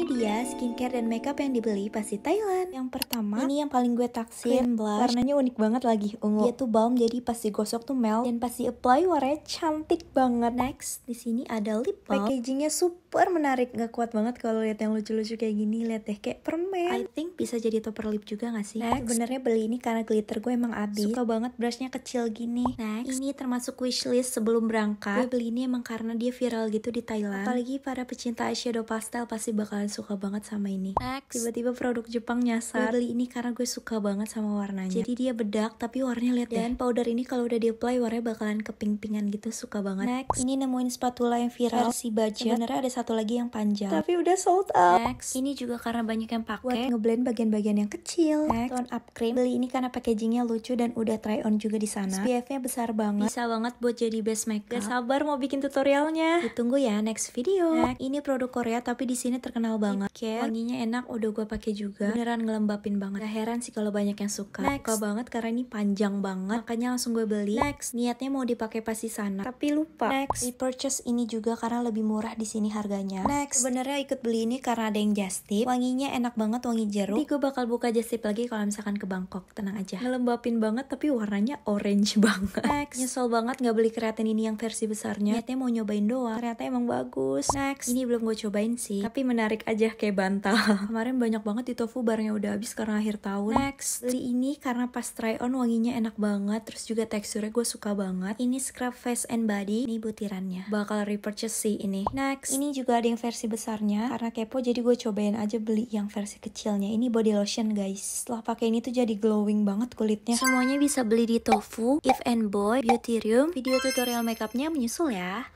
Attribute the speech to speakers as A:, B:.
A: Ini dia skincare dan makeup yang dibeli pasti Thailand. Yang pertama, ini yang paling gue taksir, Cream blush. Warnanya unik banget lagi, ungu. Dia tuh balm jadi pasti gosok tuh melt dan pasti apply warnanya cantik banget. Next, di sini ada lip balm. Packagingnya super menarik, nggak kuat banget kalau lihat yang lucu-lucu kayak gini, lihat deh kayak permen. I think bisa jadi topper lip juga gak sih? Next, sebenarnya beli ini karena glitter gue emang abis. Suka banget brushnya kecil gini. Next, ini termasuk wishlist sebelum berangkat. Gue beli ini emang karena dia viral gitu di Thailand. Apalagi para pecinta eyeshadow pastel pasti bakal suka banget sama ini next tiba-tiba produk Jepang nyasar beli ini karena gue suka banget sama warnanya jadi dia bedak tapi warnanya lihat iya. dan deh. powder ini kalau udah di apply warnanya bakalan keping-pingan gitu suka banget next ini nemuin spatula yang viral iya. si budget Sebenernya ada satu lagi yang panjang tapi udah sold out next ini juga karena banyak yang pakai buat ngeblend bagian-bagian yang kecil next tone up cream beli ini karena packagingnya lucu dan udah try on juga di sana SPF-nya besar banget bisa banget buat jadi best makeup gak sabar mau bikin tutorialnya ditunggu ya next video next. ini produk Korea tapi di sini terkenal banget care. wanginya enak udah gue pakai juga beneran ngelembapin banget gak heran sih kalau banyak yang suka next. suka banget karena ini panjang banget makanya langsung gue beli next niatnya mau dipakai pasti sana tapi lupa next di purchase ini juga karena lebih murah di sini harganya next sebenarnya ikut beli ini karena ada yang tip wanginya enak banget wangi jeruk tapi gue bakal buka tip lagi kalau misalkan ke Bangkok tenang aja ngelembapin banget tapi warnanya orange banget next nyesel banget nggak beli keratin ini yang versi besarnya niatnya mau nyobain doang ternyata emang bagus next ini belum gue cobain sih tapi menarik aja kayak bantal. Kemarin banyak banget di Tofu barangnya udah habis karena akhir tahun. Next, beli ini karena pas try on wanginya enak banget, terus juga teksturnya gue suka banget. Ini scrub face and body, ini butirannya. Bakal repurchase sih ini. Next, ini juga ada yang versi besarnya karena kepo jadi gue cobain aja beli yang versi kecilnya. Ini body lotion guys. Setelah pakai ini tuh jadi glowing banget kulitnya. Semuanya bisa beli di Tofu, If and Boy, beauty room Video tutorial makeupnya menyusul ya.